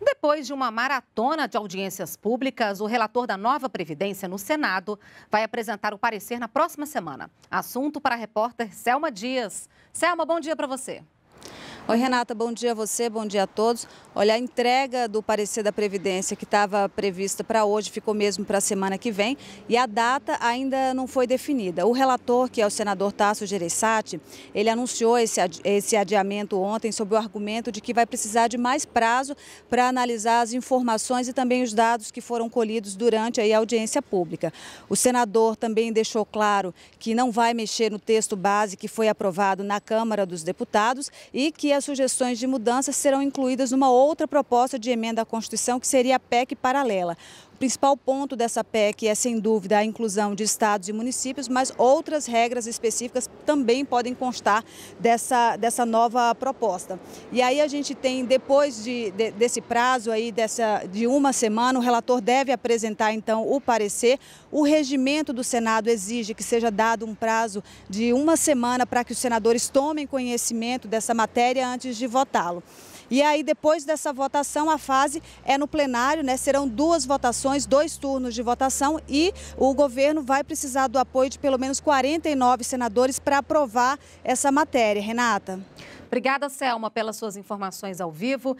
Depois de uma maratona de audiências públicas, o relator da nova Previdência no Senado vai apresentar o parecer na próxima semana. Assunto para a repórter Selma Dias. Selma, bom dia para você. Oi, Renata, bom dia a você, bom dia a todos. Olha, a entrega do parecer da Previdência que estava prevista para hoje ficou mesmo para a semana que vem e a data ainda não foi definida. O relator, que é o senador Tasso Gereissati, ele anunciou esse, esse adiamento ontem sob o argumento de que vai precisar de mais prazo para analisar as informações e também os dados que foram colhidos durante a audiência pública. O senador também deixou claro que não vai mexer no texto base que foi aprovado na Câmara dos Deputados e que a as sugestões de mudanças serão incluídas numa outra proposta de emenda à Constituição, que seria a PEC paralela principal ponto dessa PEC é, sem dúvida, a inclusão de estados e municípios, mas outras regras específicas também podem constar dessa, dessa nova proposta. E aí a gente tem, depois de, de, desse prazo aí, dessa, de uma semana, o relator deve apresentar, então, o parecer. O regimento do Senado exige que seja dado um prazo de uma semana para que os senadores tomem conhecimento dessa matéria antes de votá-lo. E aí, depois dessa votação, a fase é no plenário, né? Serão duas votações, dois turnos de votação e o governo vai precisar do apoio de pelo menos 49 senadores para aprovar essa matéria. Renata. Obrigada, Selma, pelas suas informações ao vivo.